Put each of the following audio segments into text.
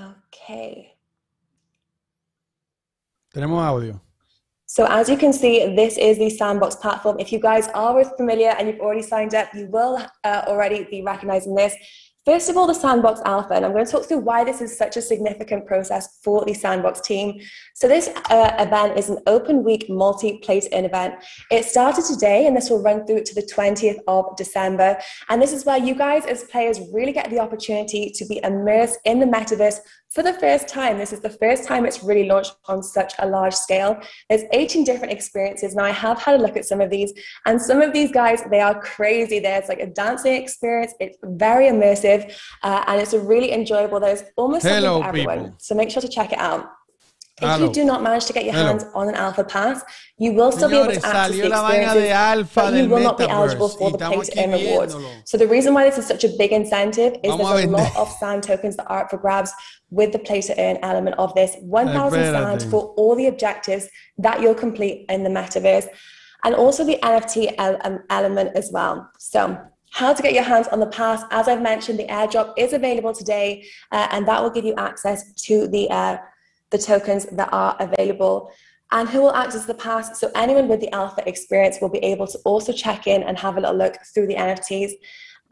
Okay. Tenemos audio. So as you can see, this is the Sandbox platform. If you guys are familiar and you've already signed up, you will uh, already be recognizing this. First of all, the Sandbox Alpha, and I'm going to talk through why this is such a significant process for the Sandbox team. So this uh, event is an open week multi-plate-in event. It started today, and this will run through to the 20th of December. And this is where you guys as players really get the opportunity to be immersed in the metaverse for the first time, this is the first time it's really launched on such a large scale. There's 18 different experiences, now. I have had a look at some of these. And some of these guys, they are crazy. There's like a dancing experience. It's very immersive, uh, and it's a really enjoyable. There's almost Hello, something for everyone. People. So make sure to check it out. If you ah, do not manage to get your hands on an alpha pass, you will still Señores, be able to access the experiences, but you will not be eligible for the pay-to-earn rewards. So the reason why this is such a big incentive is Vamos there's a, a lot of sand tokens that are up for grabs with the play-to-earn element of this. 1,000 sand for all the objectives that you'll complete in the metaverse, and also the NFT um, element as well. So how to get your hands on the pass. As I've mentioned, the airdrop is available today, uh, and that will give you access to the uh, the tokens that are available and who will act as the pass. So anyone with the alpha experience will be able to also check in and have a little look through the NFTs.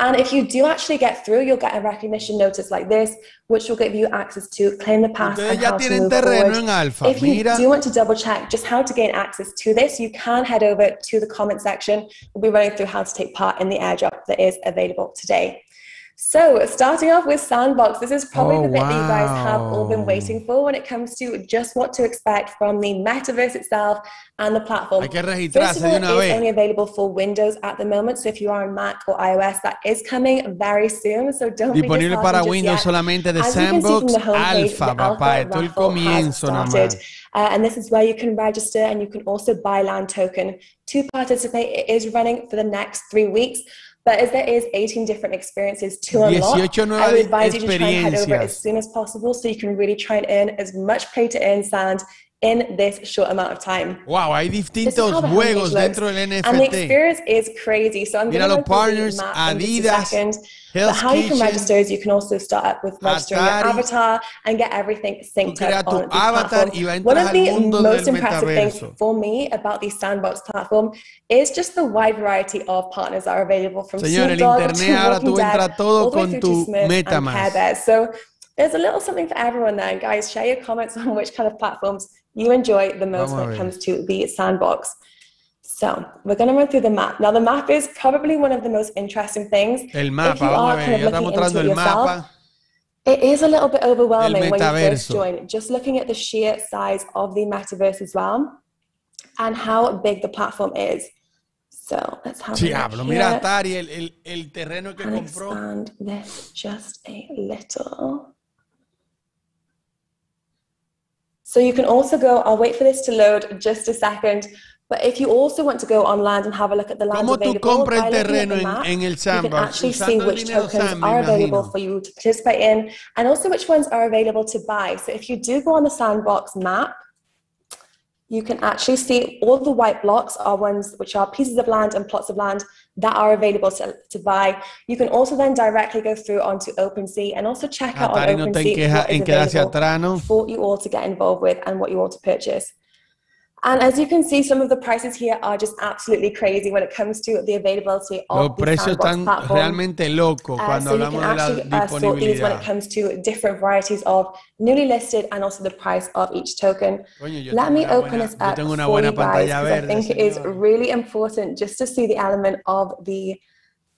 And if you do actually get through, you'll get a recognition notice like this, which will give you access to claim the pass and how to move forward. If Mira. you do want to double check just how to gain access to this, you can head over to the comment section. We'll be running through how to take part in the airdrop that is available today. So, starting off with Sandbox, this is probably oh, the bit wow. that you guys have all been waiting for when it comes to just what to expect from the metaverse itself and the platform. First of all, it's only available for Windows at the moment, so if you are on Mac or iOS, that is coming very soon, so don't Disponible be para Windows yet. solamente de Sandbox the Alpha, papá, el comienzo nada Uh, and this is where you can register and you can also buy land token to participate. It is running for the next three weeks. But as there is 18 different experiences to unlock, I would advise you to try and head over as soon as possible so you can really try and earn as much play to earn sand in this short amount of time. Wow, hay distintos juegos dentro del NFT. And the experience is crazy. So I'm going to partners, Adidas, in just but how Kitchen, you can register is you can also start up with registering Atari, your avatar and get everything synced up on the platform. One of the most impressive metaverso. things for me about the Sandbox platform is just the wide variety of partners that are available from Señor, Snoop Dogg to Walking Dead, all the way through to Smith and Care Bears. So there's a little something for everyone there. guys, share your comments on which kind of platforms you enjoy the most when it comes to the sandbox. So we're going to run through the map. Now the map is probably one of the most interesting things. El mapa, vamos a ver, ya yourself, mapa. It is a little bit overwhelming when you first join, just looking at the sheer size of the metaverse as well, and how big the platform is. So let's have Diablo, mira Atari, el, el, el terreno que and compró. Expand this just a little. So you can also go, I'll wait for this to load just a second. But if you also want to go online and have a look at the land available, el terreno the map, en, en el you can actually see which tokens Samba, are available for you to participate in and also which ones are available to buy. So if you do go on the sandbox map, you can actually see all the white blocks are ones which are pieces of land and plots of land that are available to, to, buy. You can also then directly go through onto OpenSea and also check out on OpenSea what is available for you all to get involved with and what you want to purchase. And as you can see, some of the prices here are just absolutely crazy when it comes to the availability of Los sandbox están realmente locos uh, cuando so hablamos de la uh, when it comes to different varieties of newly listed and also the price of each token. Coño, Let me open buena, this up for you guys verde, I think señor. it is really important just to see the element of the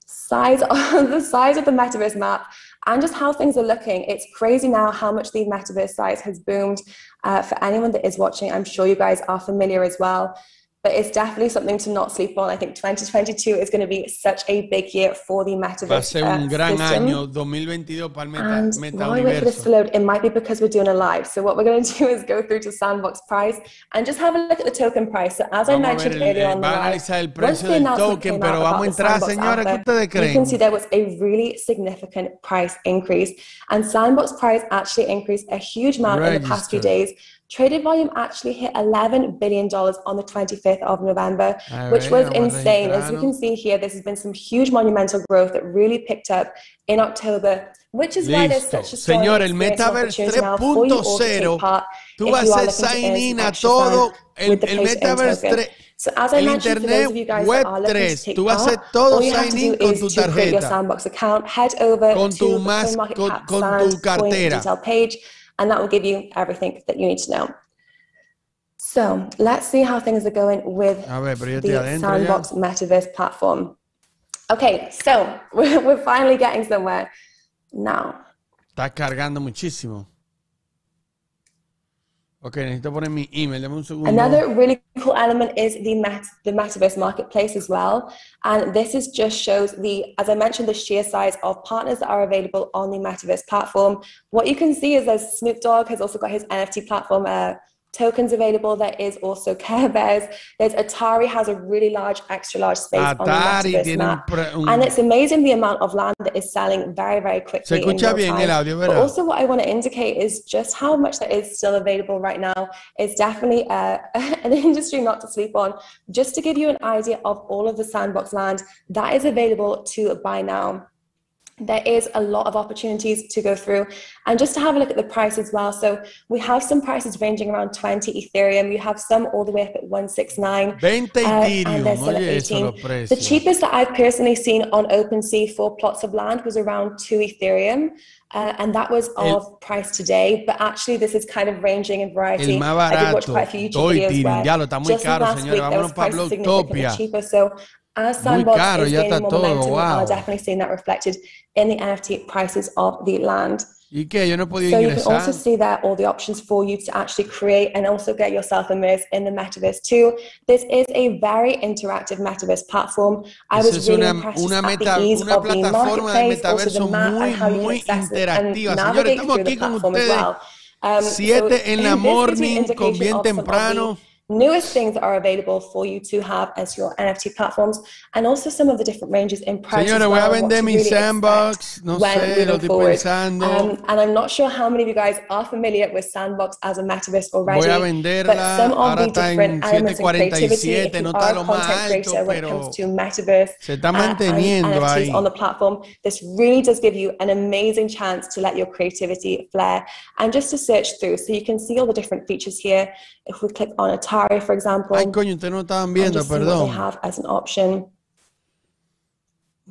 size of the size of the metaverse map and just how things are looking. It's crazy now how much the metaverse size has boomed uh, for anyone that is watching, I'm sure you guys are familiar as well but it's definitely something to not sleep on. I think 2022 is going to be such a big year for the metaverse. Va a ser un uh, gran system. año 2022 para el meta, and meta we wait for this to load, it might be because we're doing a live. So what we're going to do is go through to Sandbox Price and just have a look at the token price. So as vamos I mentioned el, earlier eh, on, va a analizar el precio del token, pero vamos señora, ¿qué creen? You can see there was a really significant price increase, and Sandbox Price actually increased a huge amount Register. in the past few days traded volume actually hit $11 billion on the 25th of November, which was insane. As you can see here, this has been some huge monumental growth that really picked up in October, which is Listo. why there's such a Señor, el Metaverse 3.0, tú vas a sign in a todo el, el Metaverse 3. So as I el mentioned, Internet for those of you guys Web that are 3, tú vas a hacer todo sign in con tu tarjeta, account, head over con tu, to mas, con, con tu cartera. Page, and that will give you everything that you need to know. So let's see how things are going with ver, the Sandbox ya. Metaverse platform. Okay, so we're, we're finally getting somewhere now. Está cargando muchísimo. Okay, necesito poner mi email. Dame un segundo. Another really cool element is the Met the metaverse marketplace as well, and this is just shows the as I mentioned the sheer size of partners that are available on the metaverse platform. What you can see is that Snoop Dogg has also got his NFT platform, uh, tokens available. There is also Care Bears. There's Atari has a really large, extra large space Atari on the metaverse map. Un... And it's amazing the amount of land that is selling very, very quickly. Se escucha bien el audio, But also what I want to indicate is just how much that is still available right now is definitely uh, an industry not to sleep on. Just to give you an idea of all of the sandbox land that is available to buy now there is a lot of opportunities to go through and just to have a look at the price as well so we have some prices ranging around 20 ethereum you have some all the way up at 169 20 uh, and there's at 18 the cheapest that i've personally seen on OpenSea for plots of land was around 2 ethereum uh, and that was of price today, but actually this is kind of ranging in variety. El más barato, I did watch quite a few YouTube videos where, ya lo está muy just caro, last señora. week Vámonos there was prices significantly Topia. cheaper, so as Sandbox caro, is gaining more todo, momentum, wow. are definitely seeing that reflected in the NFT prices of the land. ¿Y qué? Yo no so ingresar. you can also see there all the options for you to actually create and also get yourself immersed in the metaverse too. This is a very interactive metaverse platform. I was really una, impressed una meta, at the ease of the marketplace, also the map muy, and how you can access it and navigate Señores, through the platform as well. Um, Siete so en la morning con bien temprano newest things are available for you to have as your NFT platforms and also some of the different ranges in price. Señora, voy a vender mi sandbox, no sé, lo estoy forward. pensando. Um, and I'm not sure how many of you guys are familiar with sandbox as a metaverse already. Voy a venderla, but some of the different elements of creativity if no are content creator alto, when it comes to metaverse se está manteniendo uh, and, NFTs ahí. on the platform, this really does give you an amazing chance to let your creativity flare and just to search through. So you can see all the different features here if we click on Atari, for example, Ay, coño, ustedes no estaban viendo, perdón. they have as an option.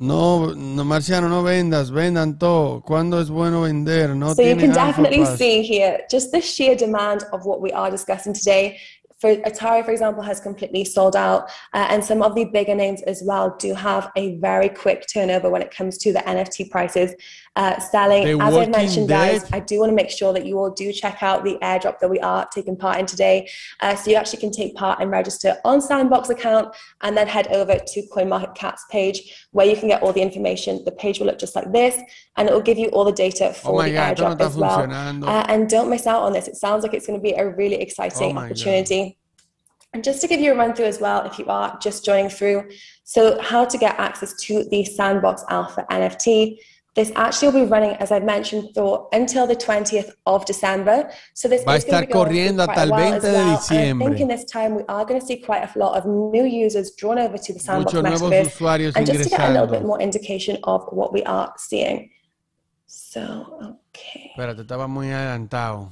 No, no, Marciano, no vendas, vendan todo. ¿Cuándo es bueno vender? No so you can definitely see here just the sheer demand of what we are discussing today for Atari, for example, has completely sold out, uh, and some of the bigger names as well do have a very quick turnover when it comes to the NFT prices uh, selling. They're as I mentioned, guys, I do want to make sure that you all do check out the airdrop that we are taking part in today, uh, so you actually can take part and register on Sandbox account, and then head over to CoinMarketCat's page where you can get all the information. The page will look just like this, and it will give you all the data oh for oh the God, airdrop as well. Uh, and don't miss out on this. It sounds like it's going to be a really exciting oh opportunity. God. And just to give you a run through as well, if you are just joining through, so how to get access to the Sandbox Alpha NFT. This actually will be running, as I mentioned, through until the 20th of December. So this va going estar be going el 20 as well. I think in this time we are going to see quite a lot of new users drawn over to the Sandbox metaverse. And just to get a little bit more indication of what we are seeing. So, okay. Espérate, estaba muy adelantado.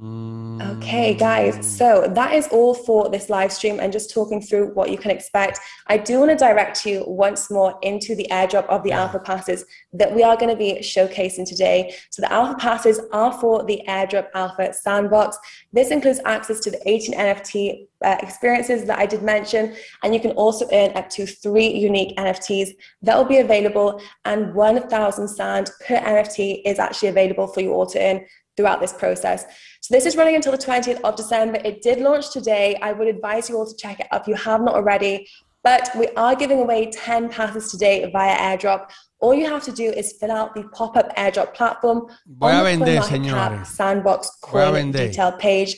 Okay, guys, so that is all for this live stream and just talking through what you can expect. I do want to direct you once more into the airdrop of the Alpha Passes that we are going to be showcasing today. So, the Alpha Passes are for the Airdrop Alpha Sandbox. This includes access to the 18 NFT uh, experiences that I did mention, and you can also earn up to three unique NFTs that will be available, and 1,000 sand per NFT is actually available for you all to earn throughout this process. So this is running until the 20th of December. It did launch today. I would advise you all to check it out if you have not already. But we are giving away 10 passes today via airdrop. All you have to do is fill out the pop-up airdrop platform Voy on the vender, Cap Sandbox Coin Detail page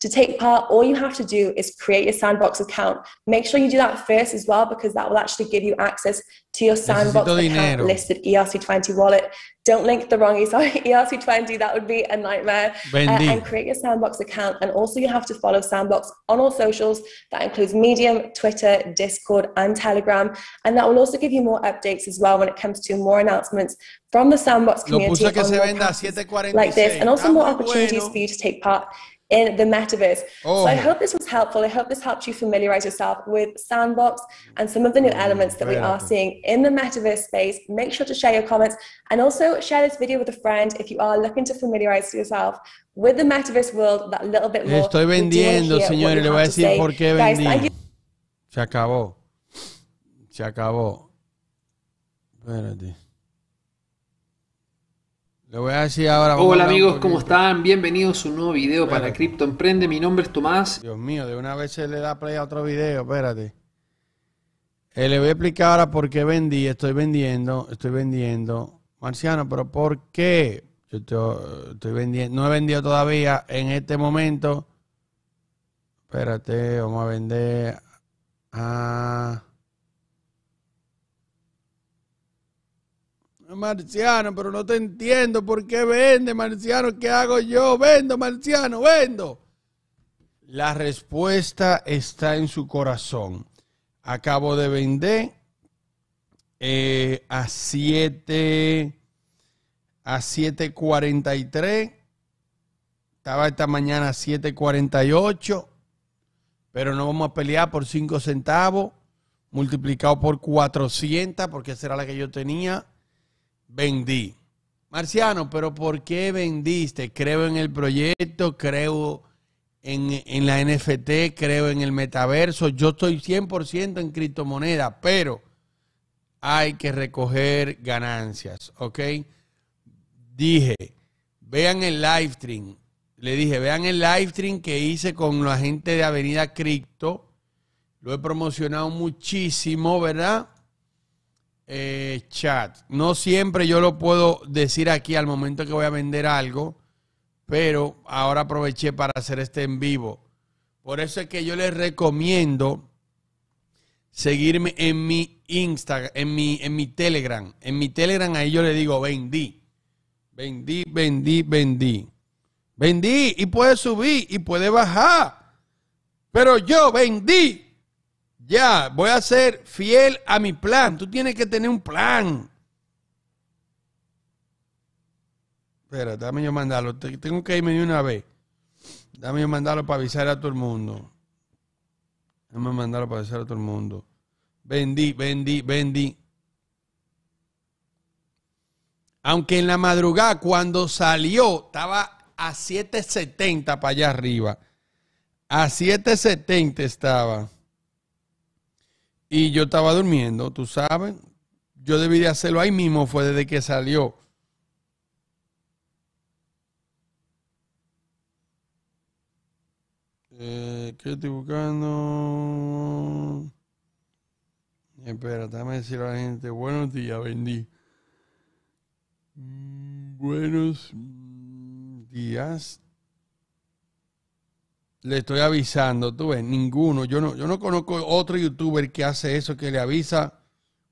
to take part, all you have to do is create your Sandbox account. Make sure you do that first as well, because that will actually give you access to your Sandbox account listed ERC20 wallet. Don't link the wrong ERC20, that would be a nightmare. Uh, and create your Sandbox account. And also, you have to follow Sandbox on all socials. That includes Medium, Twitter, Discord, and Telegram. And that will also give you more updates as well when it comes to more announcements from the Sandbox community. Lo puso que se venda like this, and also ah, more opportunities bueno. for you to take part in the metaverse. Oh. So I oh. hope this was helpful. I hope this helped you familiarize yourself with Sandbox and some of the new elements that we are seeing in the metaverse space. Make sure to share your comments and also share this video with a friend if you are looking to familiarize yourself with the metaverse world that little bit more. Estoy vendiendo, señores. Le voy a decir por qué vendí. Guys, Se acabó. Se acabó. Espérate. Le voy a decir ahora. Hola amigos, ¿cómo están? Bienvenidos a un nuevo video para Crypto Emprende. Mi nombre es Tomás. Dios mío, de una vez se le da play a otro video, espérate. Eh, le voy a explicar ahora por qué vendí, estoy vendiendo, estoy vendiendo. Marciano, pero ¿por qué? Yo estoy, estoy vendiendo, no he vendido todavía en este momento. Espérate, vamos a vender a... Eh, Marciano, pero no te entiendo por qué vende, Marciano, ¿qué hago yo? Vendo, Marciano, vendo. La respuesta está en su corazón. Acabo de vender eh, a 7 a 7.43. Estaba esta mañana a 7.48. Pero no vamos a pelear por 5 centavos multiplicado por 400, porque esa era la que yo tenía vendí. Marciano, pero ¿por qué vendiste? Creo en el proyecto, creo en, la NFT, creo en el metaverso. Yo estoy 100% en criptomonedas, pero hay que recoger ganancias, ¿ok? Dije, vean el live stream. Le dije, vean el live stream que hice con la gente de Avenida Cripto. Lo he promocionado muchísimo, ¿verdad? Eh, chat. No siempre yo lo puedo decir aquí al momento que voy a vender algo, pero ahora aproveché para hacer este en vivo. Por eso es que yo les recomiendo seguirme en mi Instagram, en mi, en mi Telegram. En mi Telegram ahí yo le digo vendí. Vendí, vendí, vendí. Vendí y puede subir y puede bajar. Pero yo vendí. Ya, voy a ser fiel a mi plan. Tú tienes que tener un plan. Espera, dame yo mandarlo. Tengo que irme de una vez. Dame yo mandarlo para avisar a todo el mundo. Dame mandarlo para avisar a todo el mundo. Vendí, vendí, vendí. Aunque en la madrugada cuando salió estaba a 7.70 para allá arriba. A 7.70 estaba. Y yo estaba durmiendo, tú sabes. Yo debí de hacerlo ahí mismo, fue desde que salió. Eh, ¿Qué estoy buscando? Espera, déjame decirle a la gente, buenos días, bendí. Mm, buenos días, le estoy avisando, tú ves, ninguno. Yo no, yo no conozco otro youtuber que hace eso, que le avisa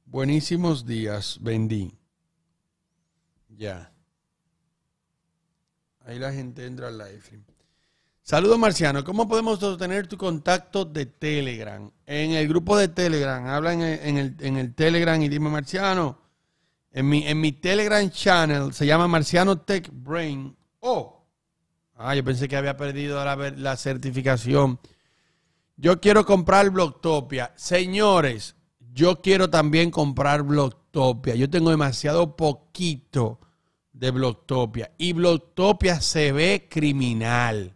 buenísimos días, vendí. Ya. Ahí la gente entra al live stream. Saludos, Marciano. ¿Cómo podemos obtener tu contacto de Telegram? En el grupo de Telegram, habla en el, Telegram y dime, Marciano. En mi, en mi Telegram channel se llama Marciano Tech Brain. Oh, Ah, yo pensé que había perdido la, certificación. Yo quiero comprar Blocktopia. Señores, yo quiero también comprar Blocktopia. Yo tengo demasiado poquito de Blocktopia. Y Blocktopia se ve criminal.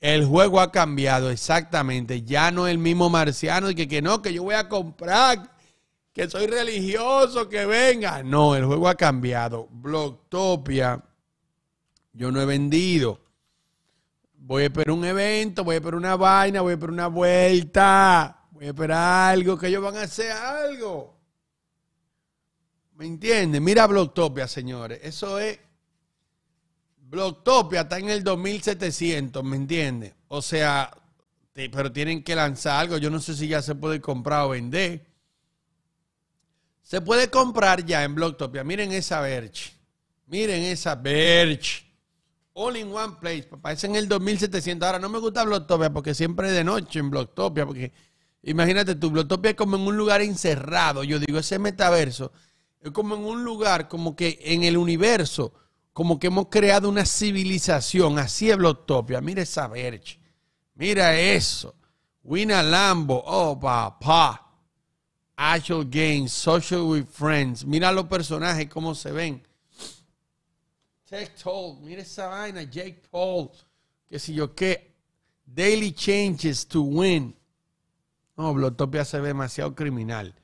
El juego ha cambiado exactamente. Ya no es el mismo marciano y que, que no, que yo voy a comprar, que soy religioso, que venga. No, el juego ha cambiado. Blocktopia yo no he vendido. Voy a esperar un evento, voy a esperar una vaina, voy a esperar una vuelta. Voy a esperar algo, que ellos van a hacer algo. ¿Me entiende? Mira Blocktopia, señores. Eso es. Blocktopia está en el 2700, ¿me entiendes? O sea, pero tienen que lanzar algo. Yo no sé si ya se puede comprar o vender. Se puede comprar ya en Blocktopia. Miren esa Verge. Miren esa Verge. All in One Place, papá. Es en el 2700. Ahora, no me gusta Blocktopia porque siempre es de noche en Blocktopia. Porque imagínate tú, Blocktopia es como en un lugar encerrado. Yo digo, ese metaverso es como en un lugar, como que en el universo, como que hemos creado una civilización. Así es Blocktopia. Mira esa verge. Mira eso. Wina Lambo. Oh, papá. Actual Games, Social with Friends. Mira los personajes, cómo se ven. Mire esa vaina, Jake Paul, que si yo qué. Daily changes to win. No, Blotopia se ve demasiado criminal.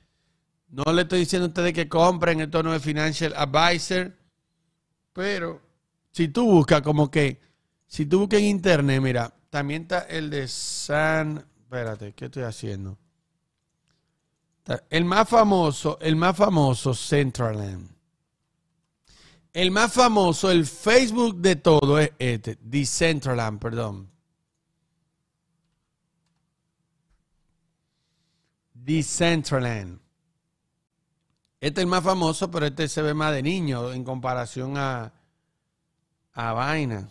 No le estoy diciendo a ustedes que compren, el tono de Financial Advisor, pero si tú buscas como que, si tú buscas en internet, mira, también está el de San, espérate, ¿qué estoy haciendo? El más famoso, el más famoso, Centraland. El más famoso, el Facebook de todo es este, Decentraland, perdón. Decentraland. Este es el más famoso, pero este se ve más de niño en comparación a, a Vaina.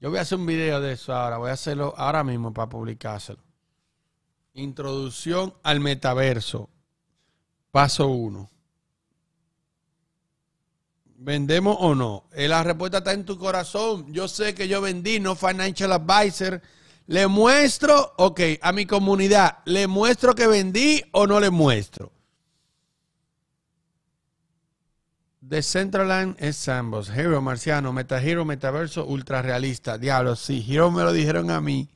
Yo voy a hacer un video de eso ahora, voy a hacerlo ahora mismo para publicárselo. Introducción al metaverso, paso 1. ¿Vendemos o no? Eh, la respuesta está en tu corazón. Yo sé que yo vendí, no financial advisor. ¿Le muestro, ok, a mi comunidad, le muestro que vendí o no le muestro? The land es ambos. Hero Marciano, Meta Metaverso, Ultra Realista. Diablo, sí, Hero me lo dijeron a mí.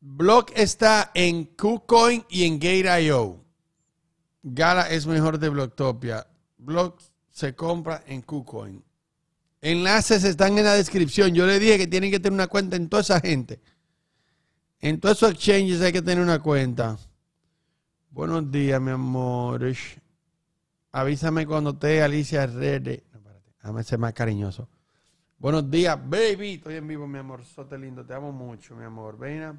Block está en KuCoin y en Gate.io. Gala es mejor de Blocktopia. Block se compra en KuCoin. Enlaces están en la descripción. Yo le dije que tienen que tener una cuenta en toda esa gente. En todos esos exchanges hay que tener una cuenta. Buenos días, mi amor. Avísame cuando te Alicia Rede. No, espérate. ser más cariñoso. Buenos días, baby. Estoy en vivo, mi amor. Sote lindo. Te amo mucho, mi amor. Ven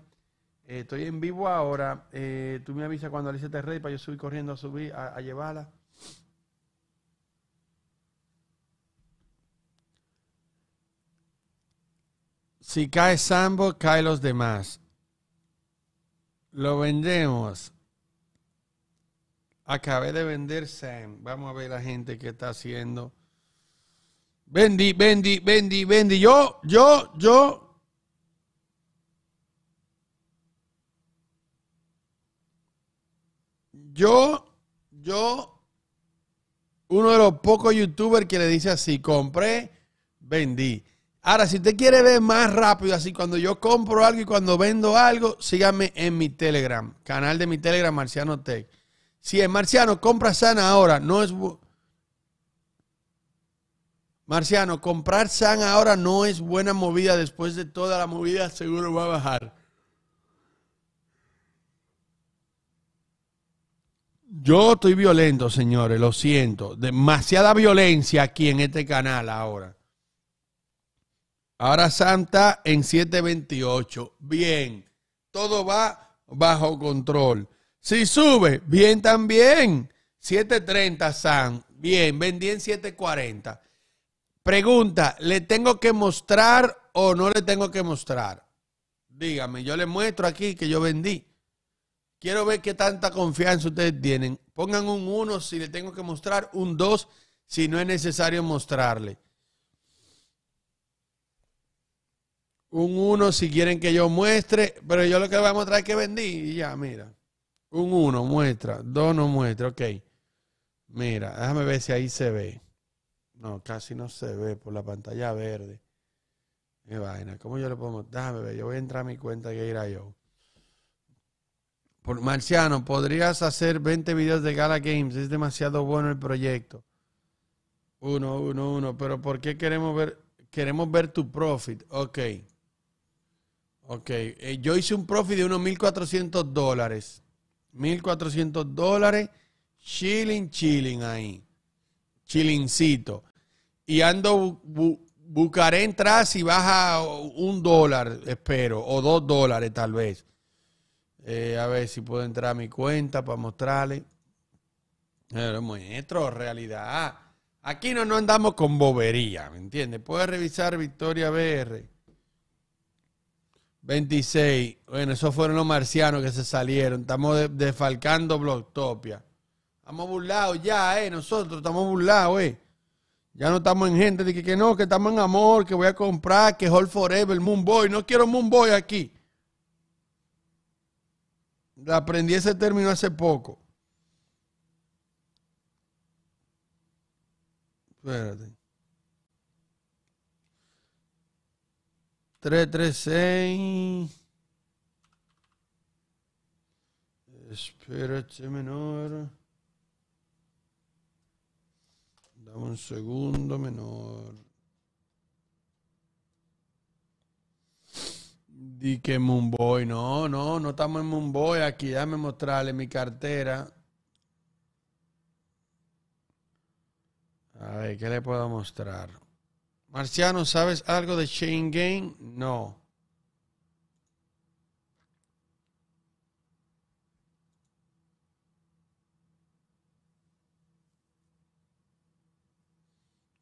eh, estoy en vivo ahora. Eh, tú me avisas cuando Alicia te ready para yo subir corriendo a subir, a, llevarla. Si cae Sambo, cae los demás. Lo vendemos. Acabé de vender Sam. Vamos a ver la gente que está haciendo. Vendí, vendí, vendí, vendí. Yo, yo, yo, Yo, yo, uno de los pocos youtubers que le dice así, compré, vendí. Ahora, si usted quiere ver más rápido, así cuando yo compro algo y cuando vendo algo, sígame en mi Telegram, canal de mi Telegram, Marciano Tech. Si es Marciano, compra sana ahora, no es... Marciano, comprar San ahora no es buena movida. Después de toda la movida, seguro va a bajar. Yo estoy violento, señores, lo siento. Demasiada violencia aquí en este canal ahora. Ahora Santa en 728. Bien, todo va bajo control. Si sube, bien también. 730 San. Bien, vendí en 740. Pregunta, ¿le tengo que mostrar o no le tengo que mostrar? Dígame, yo le muestro aquí que yo vendí. Quiero ver qué tanta confianza ustedes tienen. Pongan un 1 si le tengo que mostrar, un 2 si no es necesario mostrarle. Un 1 si quieren que yo muestre, pero yo lo que voy a mostrar es que vendí y ya, mira. Un 1 muestra, 2 no muestra, ok. Mira, déjame ver si ahí se ve. No, casi no se ve por la pantalla verde. Qué vaina, ¿cómo yo le puedo mostrar? Déjame ver, yo voy a entrar a mi cuenta que irá yo. Marciano, podrías hacer 20 videos de Gala Games. Es demasiado bueno el proyecto. Uno, uno, uno. Pero ¿por qué queremos ver, queremos ver tu profit? Ok. Ok. Eh, yo hice un profit de unos 1.400 dólares. 1.400 dólares. Chilling, chilling ahí. Chillingcito. Y ando buscaré y baja un dólar, espero, o dos dólares tal vez. Eh, a ver si puedo entrar a mi cuenta para mostrarle. Pero maestro, realidad. Aquí no, andamos con bobería, ¿me entiendes? Puedes revisar Victoria BR. 26. Bueno, esos fueron los marcianos que se salieron. Estamos desfalcando Blogtopia. Estamos burlados ya, eh. Nosotros estamos burlados, eh. Ya no estamos en gente de que, que no, que estamos en amor, que voy a comprar, que Hall Forever, Moon Boy. No quiero Moon Boy aquí. Aprendí ese término hace poco. Espérate. 336. Espérate menor. Dame un segundo menor. Di que Mumboy, no, no, no estamos en Mumboy aquí, déjame mostrarle mi cartera. A ver, ¿qué le puedo mostrar? Marciano, ¿sabes algo de Shane Game? No.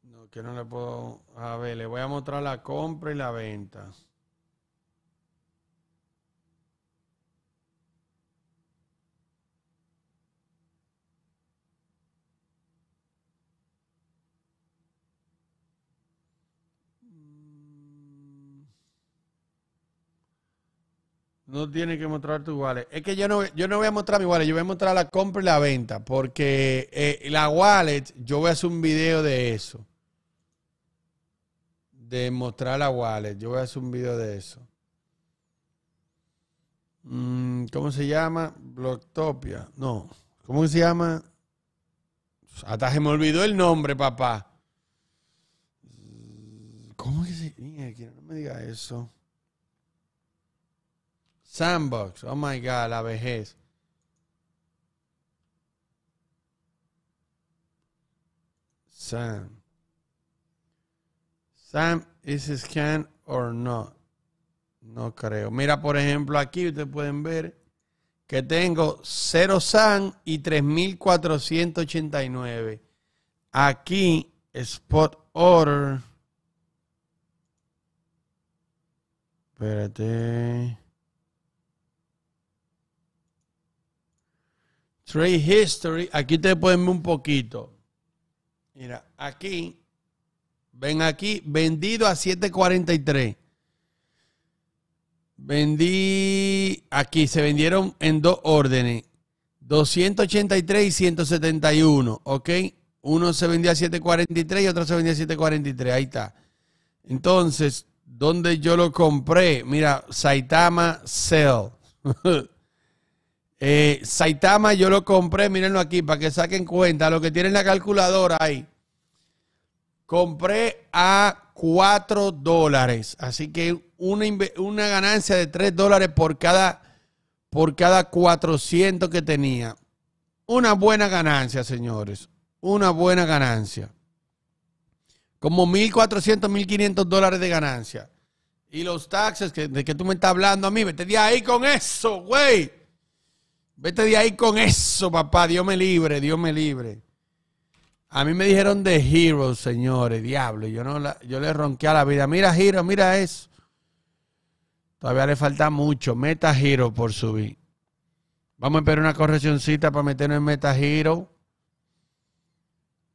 No, que no le puedo... A ver, le voy a mostrar la compra y la venta. No tienes que mostrar tu wallet. Es que yo no, yo no voy a mostrar mi wallet, yo voy a mostrar la compra y la venta, porque eh, la wallet, yo voy a hacer un video de eso. De mostrar la wallet, yo voy a hacer un video de eso. Mm, ¿Cómo se llama? Blocktopia. No. ¿Cómo se llama? Hasta se me olvidó el nombre, papá. ¿Cómo que se.? Mira, no me diga eso. Sandbox. Oh my God, la vejez. Sam. Sam is scan or not. No creo. Mira, por ejemplo, aquí ustedes pueden ver que tengo 0 SAN y 3489. Aquí, spot order. Espérate. Trade History, aquí ustedes pueden ver un poquito. Mira, aquí, ven aquí, vendido a 743. Vendí, aquí se vendieron en dos órdenes, 283 y 171, ¿ok? Uno se vendía a 743 y otro se vendía a 743, ahí está. Entonces, ¿dónde yo lo compré? Mira, Saitama Sell. Eh, Saitama, yo lo compré, mírenlo aquí para que saquen cuenta. Lo que tienen la calculadora ahí. Compré a 4 dólares. Así que una, ganancia de 3 dólares por cada, por cada 400 que tenía. Una buena ganancia, señores. Una buena ganancia. Como 1.400, 1.500 dólares de ganancia. Y los taxes que, de que tú me estás hablando a mí, Me tenía ahí con eso, güey. Vete de ahí con eso, papá. Dios me libre, Dios me libre. A mí me dijeron de Hero, señores, diablo. Yo, no yo le ronqué a la vida. Mira, Hero, mira eso. Todavía le falta mucho. Meta Hero por subir. Vamos a esperar una correccioncita para meternos en Meta Hero.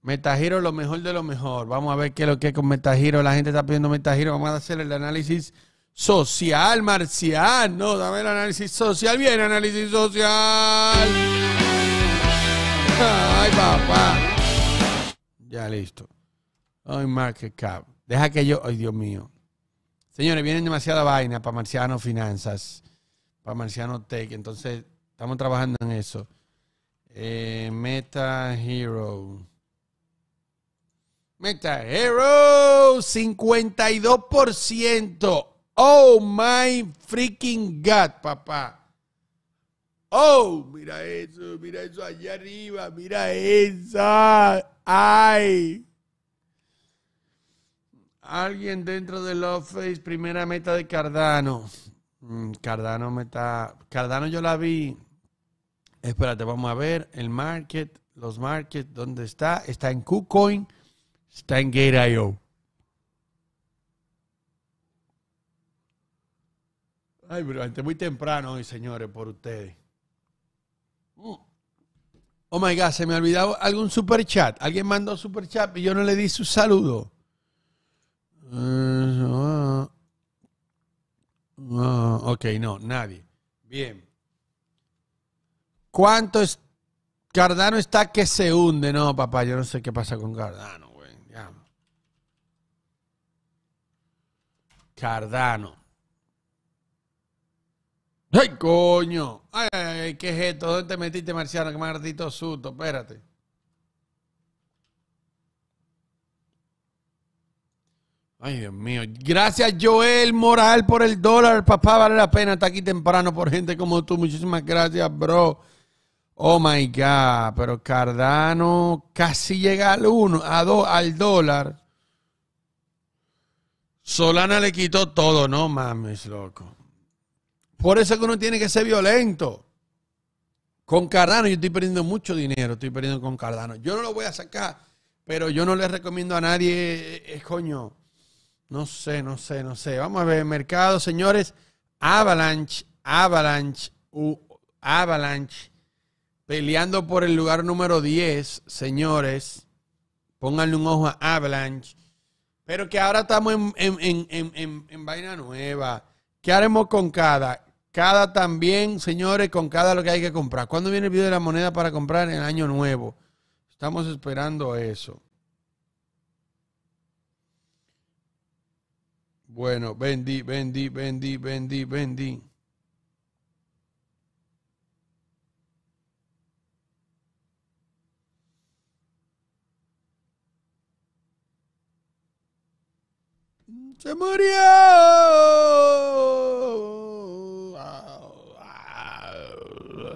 Meta Hero, lo mejor de lo mejor. Vamos a ver qué es lo que es con Meta Hero. La gente está pidiendo Meta Hero. Vamos a hacer el análisis social marciano. Dame el análisis social. Bien, análisis social. Ay, papá. Ya listo. Ay, market cap. Deja que yo. Ay, Dios mío. Señores, vienen demasiada vaina para Marciano Finanzas, para Marciano Tech. Entonces, estamos trabajando en eso. Eh, Meta Hero. Meta Hero, 52%. Oh my freaking God, papá. Oh, mira eso, mira eso allá arriba, mira esa. Ay. Alguien dentro de office, primera meta de Cardano. Mm, Cardano meta, Cardano yo la vi. Espérate, vamos a ver. El market, los markets, ¿dónde está? Está en KuCoin, está en Gate.io. Ay, pero antes, muy temprano hoy, señores, por ustedes. Oh my God, se me ha olvidado algún super chat. Alguien mandó super chat y yo no le di su saludo. Ah, ok, no, nadie. Bien. ¿Cuánto es? Cardano está que se hunde? No, papá, yo no sé qué pasa con Cardano, güey. Cardano. ¡Ay, coño! ¡Ay, qué es esto! ¿Dónde te metiste, Marciano? ¡Qué maldito susto! Espérate. Ay, Dios mío. Gracias, Joel Moral, por el dólar. Papá, vale la pena. estar aquí temprano por gente como tú. Muchísimas gracias, bro. Oh my God. Pero Cardano casi llega al 1, a 2, al dólar. Solana le quitó todo. No mames, loco. Por eso es que uno tiene que ser violento. Con Cardano, yo estoy perdiendo mucho dinero, estoy perdiendo con Cardano. Yo no lo voy a sacar, pero yo no le recomiendo a nadie, es eh, eh, coño. No sé, no sé, no sé. Vamos a ver, mercado, señores. Avalanche, Avalanche, Avalanche, peleando por el lugar número 10, señores. Pónganle un ojo a Avalanche. Pero que ahora estamos en, en vaina nueva. ¿Qué haremos con cada? cada también, señores, con cada lo que hay que comprar. ¿Cuándo viene el video de la moneda para comprar en el año nuevo? Estamos esperando eso. Bueno, vendí, vendí, vendí, vendí, vendí. Se murió.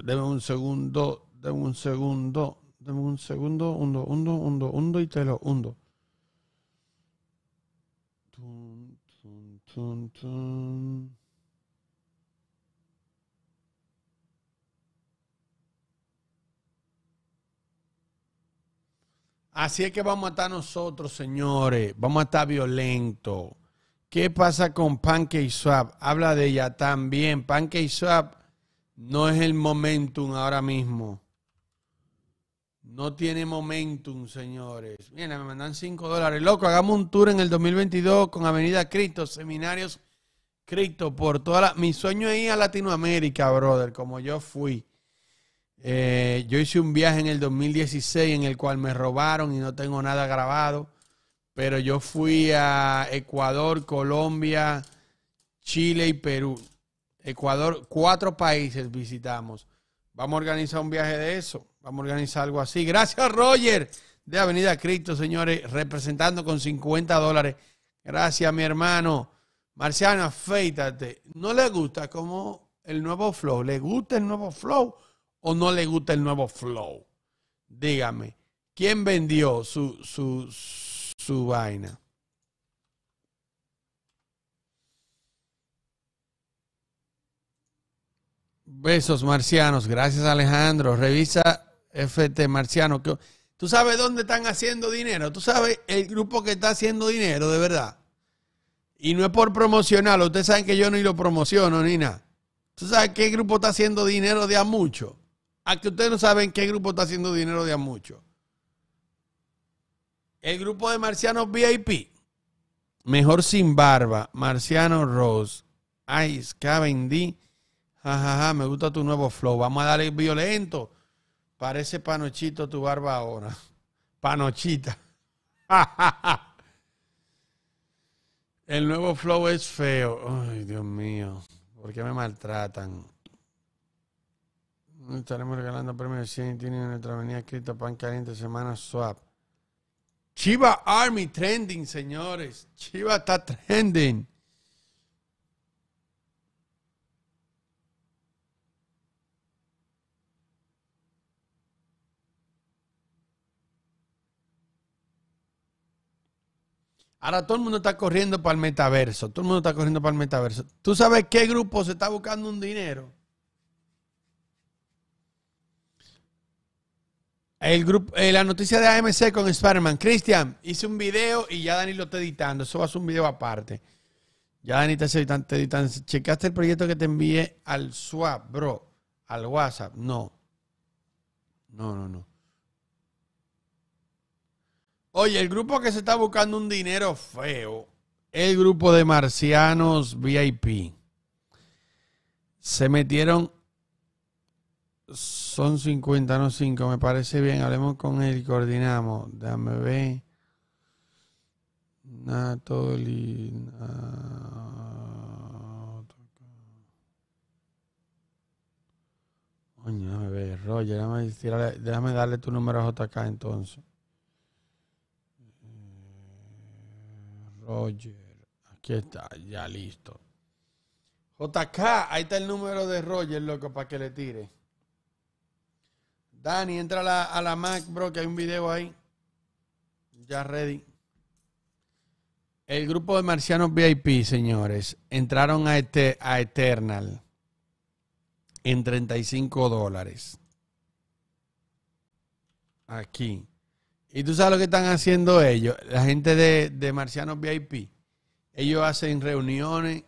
deme un segundo, deme un segundo, deme un segundo, hundo, hundo, hundo, hundo y te lo hundo. Así es que vamos a estar nosotros, señores. Vamos a estar violentos. ¿Qué pasa con Pancake Swap? Habla de ella también. Pancake Swap no es el momentum ahora mismo. No tiene momentum, señores. Mira, me mandan 5 dólares. Loco, hagamos un tour en el 2022 con Avenida Cristo, seminarios Cristo, por toda la... Mi sueño es ir a Latinoamérica, brother, como yo fui. Eh, yo hice un viaje en el 2016 en el cual me robaron y no tengo nada grabado, pero yo fui a Ecuador, Colombia, Chile y Perú. Ecuador, cuatro países visitamos. Vamos a organizar un viaje de eso. Vamos a organizar algo así. Gracias, Roger, de Avenida Cristo, señores, representando con 50 dólares. Gracias, mi hermano. Marciano, afeítate. ¿No le gusta como el nuevo flow? ¿Le gusta el nuevo flow o no le gusta el nuevo flow? Dígame, ¿quién vendió su, su, su vaina? Besos marcianos, gracias Alejandro. Revisa FT Marciano. ¿Tú sabes dónde están haciendo dinero? ¿Tú sabes el grupo que está haciendo dinero de verdad? Y no es por promocionarlo, ustedes saben que yo ni lo promociono ni nada. ¿Tú sabes qué grupo está haciendo dinero de a mucho? A ah, que ustedes no saben qué grupo está haciendo dinero de a mucho. El grupo de marcianos VIP. Mejor sin barba. Marciano Rose. Ice Cavendish. Ajá, me gusta tu nuevo flow. Vamos a darle violento. Parece panochito tu barba ahora. Panochita. El nuevo flow es feo. Ay, Dios mío. ¿Por qué me maltratan? Estaremos regalando premios de 100 tienen nuestra venida escrita Pan Caliente Semana Swap. Chiva Army trending, señores. Chiva está trending. Ahora todo el mundo está corriendo para el metaverso. Todo el mundo está corriendo para el metaverso. ¿Tú sabes qué grupo se está buscando un dinero? El grupo, eh, la noticia de AMC con Spider-Man. Cristian, hice un video y ya Dani lo está editando. Eso va a ser un video aparte. Ya Dani está editando, editando. ¿Checaste el proyecto que te envié al swap, bro? Al WhatsApp. No. No, no, no. Oye, el grupo que se está buscando un dinero feo, el grupo de marcianos VIP, se metieron, son 50, no 5, me parece bien, hablemos con él coordinamos, dame ver. nato déjame ver, Roger, déjame, déjame darle tu número a JK entonces. Roger. Aquí está, ya listo. JK, ahí está el número de Roger, loco, para que le tire. Dani, entra a la, Mac, bro, que hay un video ahí. Ya ready. El grupo de marcianos VIP, señores, entraron a, este, a Eternal en 35 dólares. Aquí. Y tú sabes lo que están haciendo ellos, la gente de, de Marcianos VIP. Ellos hacen reuniones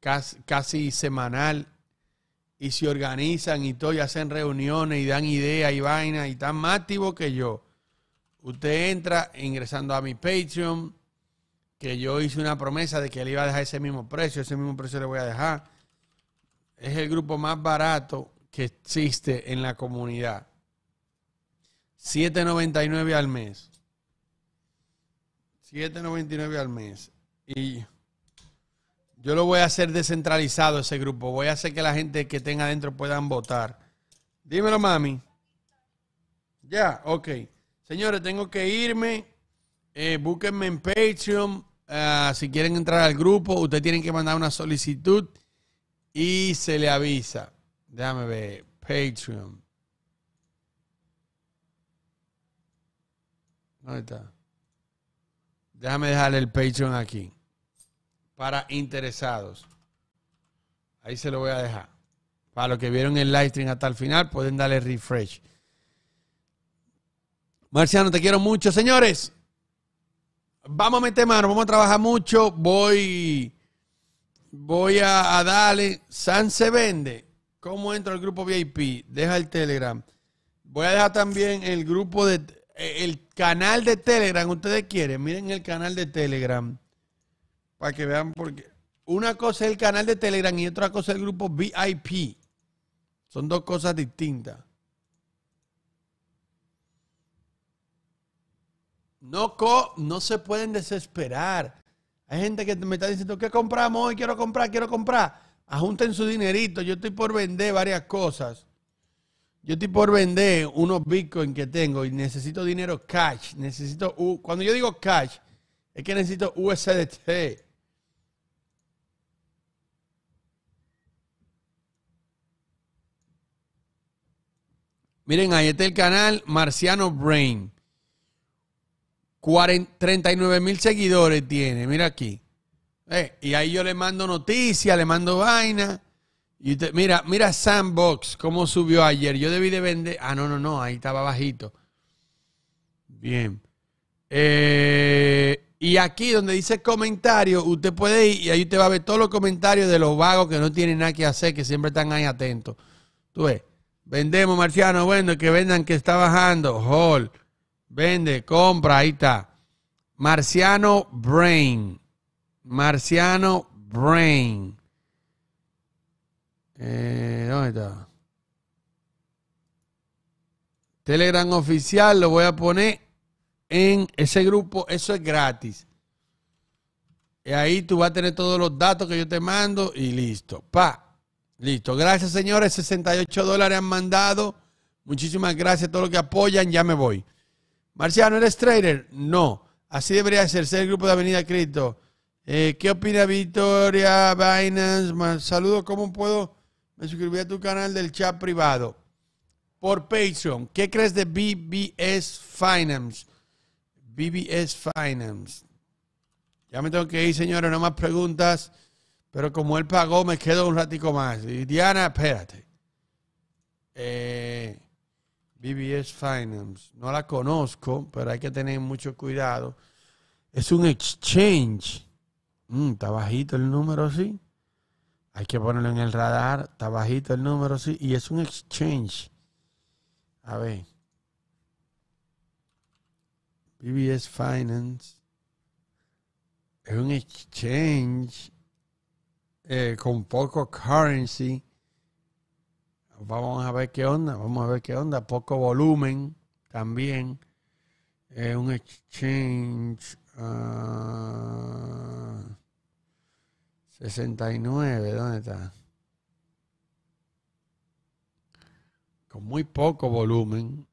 casi, casi, semanal y se organizan y todo, y hacen reuniones y dan ideas y vainas y están más activos que yo. Usted entra ingresando a mi Patreon, que yo hice una promesa de que le iba a dejar ese mismo precio, ese mismo precio le voy a dejar. Es el grupo más barato que existe en la comunidad. 7.99 al mes. 7.99 al mes. Y yo lo voy a hacer descentralizado ese grupo. Voy a hacer que la gente que tenga adentro puedan votar. Dímelo, mami. Ya, ok. Señores, tengo que irme. Eh, búsquenme en Patreon. Ah, si quieren entrar al grupo, ustedes tienen que mandar una solicitud y se le avisa. Déjame ver. Patreon. ¿Dónde está? Déjame dejarle el Patreon aquí. Para interesados. Ahí se lo voy a dejar. Para los que vieron el live stream hasta el final, pueden darle refresh. Marciano, te quiero mucho, señores. Vamos a meter mano, vamos a trabajar mucho. Voy, voy a, darle. San se vende. ¿Cómo entro al grupo VIP? Deja el Telegram. Voy a dejar también el grupo de eh, el canal de Telegram, ustedes quieren, miren el canal de Telegram para que vean porque una cosa es el canal de Telegram y otra cosa es el grupo VIP. Son dos cosas distintas. No, no se pueden desesperar. Hay gente que me está diciendo, que compramos hoy? Quiero comprar, quiero comprar. Ajunten su dinerito. Yo estoy por vender varias cosas. Yo estoy por vender unos bitcoins que tengo y necesito dinero cash. Necesito. Cuando yo digo cash, es que necesito USDT. Miren, ahí está el canal Marciano Brain. 39 mil seguidores tiene, mira aquí. Eh, y ahí yo le mando noticias, le mando vaina. Y mira, mira Sandbox, cómo subió ayer. Yo debí de vender. Ah, no, no, no, ahí estaba bajito. Bien. Eh, y aquí donde dice comentario, usted puede ir y ahí usted va a ver todos los comentarios de los vagos que no tienen nada que hacer, que siempre están ahí atentos. Tú ves, vendemos, marciano, bueno, que vendan, que está bajando. Hall, vende, compra, ahí está. Marciano Brain. Marciano Brain. Eh, ¿Dónde está? Telegram oficial, lo voy a poner en ese grupo. Eso es gratis. Y ahí tú vas a tener todos los datos que yo te mando y listo. Pa, listo. Gracias, señores. 68 dólares han mandado. Muchísimas gracias a todos los que apoyan. Ya me voy. Marciano, ¿eres trader? No. Así debería ser, ser el grupo de Avenida Cristo. Eh, ¿Qué opina Victoria, Binance? Saludos, ¿cómo puedo me suscribí a tu canal del chat privado por Patreon. ¿Qué crees de BBS Finance? BBS Finance. Ya me tengo que ir, señores, no más preguntas. Pero como él pagó, me quedo un ratico más. Diana, espérate. Eh, BBS Finance. No la conozco, pero hay que tener mucho cuidado. Es un exchange. Mm, está bajito el número, sí. Hay que ponerlo en el radar. Está bajito el número, sí. Y es un exchange. A ver. BBS Finance. Es un exchange eh, con poco currency. Vamos a ver qué onda. Vamos a ver qué onda. Poco volumen también. es un exchange. Ah, 69, ¿dónde está? Con muy poco volumen.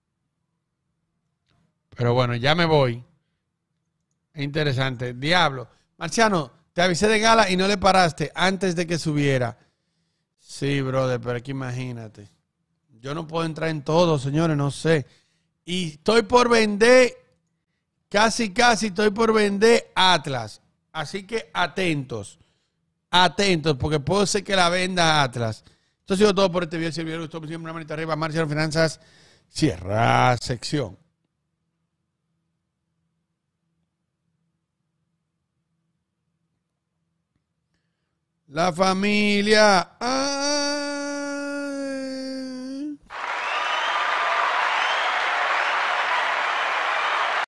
Pero bueno, ya me voy. Interesante. Diablo. Marciano, te avisé de gala y no le paraste antes de que subiera. Sí, brother, pero aquí imagínate. Yo no puedo entrar en todo, señores, no sé. Y estoy por vender, casi, casi estoy por vender Atlas. Así que atentos atentos, porque puede ser que la venda atrás. Esto ha sido todo por este video. Si el video gustó, siempre una manita arriba. Marcial Finanzas, cierra sección. La familia. ¡Ah!